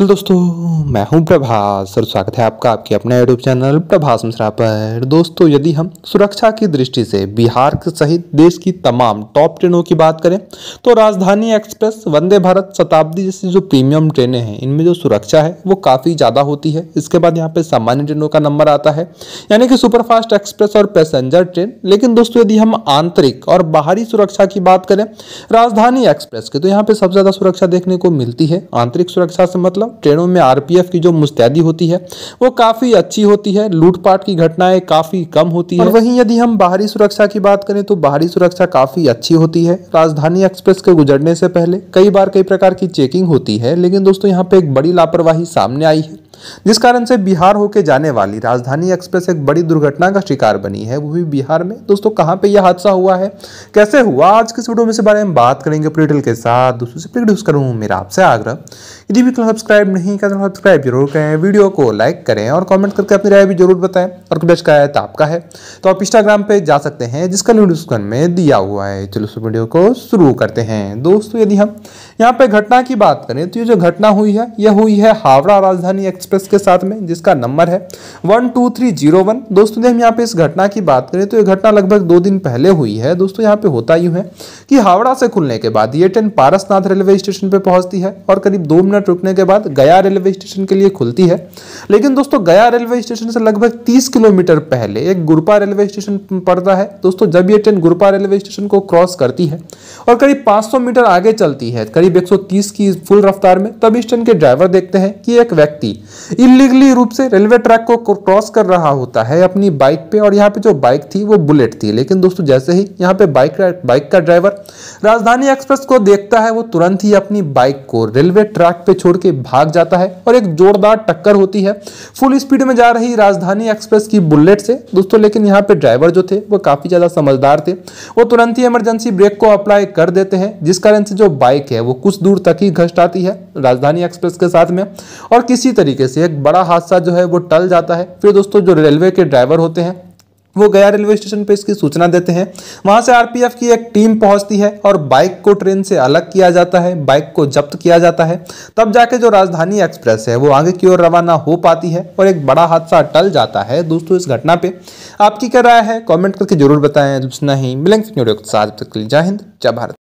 hello तो दोस्तों मैं हूं प्रभास और स्वागत है आपका आपके अपने यूट्यूब चैनल प्रभास मिश्रा पर दोस्तों यदि हम सुरक्षा की दृष्टि से बिहार के सहित देश की तमाम टॉप ट्रेनों की बात करें तो राजधानी एक्सप्रेस वंदे भारत शताब्दी जैसी जो प्रीमियम ट्रेनें हैं इनमें जो सुरक्षा है वो काफ़ी ज़्यादा होती है इसके बाद यहाँ पर सामान्य ट्रेनों का नंबर आता है यानी कि सुपरफास्ट एक्सप्रेस और पैसेंजर ट्रेन लेकिन दोस्तों यदि हम आंतरिक और बाहरी सुरक्षा की बात करें राजधानी एक्सप्रेस की तो यहाँ पर सबसे ज़्यादा सुरक्षा देखने को मिलती है आंतरिक सुरक्षा से मतलब ट्रेनों में आरपीएफ की जो मुस्तैदी होती है वो काफ़ी अच्छी होती है लूटपाट की घटनाएं काफ़ी कम होती है वहीं यदि हम बाहरी सुरक्षा की बात करें तो बाहरी सुरक्षा काफ़ी अच्छी होती है राजधानी एक्सप्रेस के गुजरने से पहले कई बार कई प्रकार की चेकिंग होती है लेकिन दोस्तों यहाँ पे एक बड़ी लापरवाही सामने आई है जिस कारण से बिहार होके जाने वाली राजधानी एक्सप्रेस एक बड़ी दुर्घटना का शिकार बनी है वो भी बिहार में दोस्तों कहाँ पे यह हादसा हुआ है कैसे हुआ आज के वीडियो में इस बारे में बात करेंगे प्रीटल के साथ दोस्तों से प्रोड्यूस करूँ मेरा आपसे आग्रह यदि भी सब्सक्राइब नहीं करें सब्सक्राइब जरूर करें वीडियो को लाइक करें और कॉमेंट करके अपनी राय भी जरूर बताएं और कभी अच्छा है तो आपका है तो आप इंस्टाग्राम पर जा सकते हैं जिसका डिस्क्रिप्शन में दिया हुआ है चलो उस वीडियो को शुरू करते हैं दोस्तों यदि हम यहाँ पर घटना की बात करें तो ये जो घटना हुई है यह हुई है हावड़ा राजधानी एक्सप्रेस एक्सप्रेस के साथ में जिसका नंबर है one two three zero one दोस्तों हम यहाँ पे इस घटना की बात करें तो ये घटना लगभग दो दिन पहले हुई है दोस्तों यहाँ पे होता यूँ है कि हावड़ा से खुलने के बाद ये ट्रेन पारसनाथ रेलवे स्टेशन पर पहुँचती है और करीब दो मिनट रुकने के बाद गया रेलवे स्टेशन के लिए खुलती है लेकिन दोस्तों गया रेलवे स्टेशन से लगभग तीस किलोमीटर पहले एक गुरपा रेलवे स्टेशन पड़ता है दोस्तों जब ये ट्रेन गुरपा रेलवे स्टेशन को क्रॉस करती है और करीब 500 मीटर आगे चलती है करीब 130 की फुल रफ्तार में तब इस ट्रेन के ड्राइवर देखते हैं कि एक व्यक्ति इलीगली रूप से रेलवे ट्रैक को क्रॉस कर रहा होता है अपनी बाइक पे और यहाँ पे जो बाइक थी वो बुलेट थी लेकिन दोस्तों जैसे ही यहाँ पे बाइक बाइक का ड्राइवर राजधानी एक्सप्रेस को देखता है वो तुरंत ही अपनी बाइक को रेलवे ट्रैक पे छोड़ के भाग जाता है और एक जोरदार टक्कर होती है फुल स्पीड में जा रही राजधानी एक्सप्रेस की बुलेट से दोस्तों लेकिन यहाँ पे ड्राइवर जो थे वो काफ़ी ज़्यादा समझदार थे वो तुरंत ही इमरजेंसी ब्रेक को अप्लाई कर देते हैं जिस कारण से जो बाइक है वो कुछ दूर तक ही घस्ट आती है राजधानी एक्सप्रेस के साथ में और किसी तरीके वजह से एक बड़ा हादसा जो है वो टल जाता है फिर दोस्तों जो रेलवे के ड्राइवर होते हैं वो गया रेलवे स्टेशन पे इसकी सूचना देते हैं वहां से आरपीएफ की एक टीम पहुंचती है और बाइक को ट्रेन से अलग किया जाता है बाइक को जब्त किया जाता है तब जाके जो राजधानी एक्सप्रेस है वो आगे की ओर रवाना हो पाती है और एक बड़ा हादसा टल जाता है दोस्तों इस घटना पे आपकी क्या राय है कॉमेंट करके जरूर बताएं नहीं मिलेंगे जय हिंद जय भारत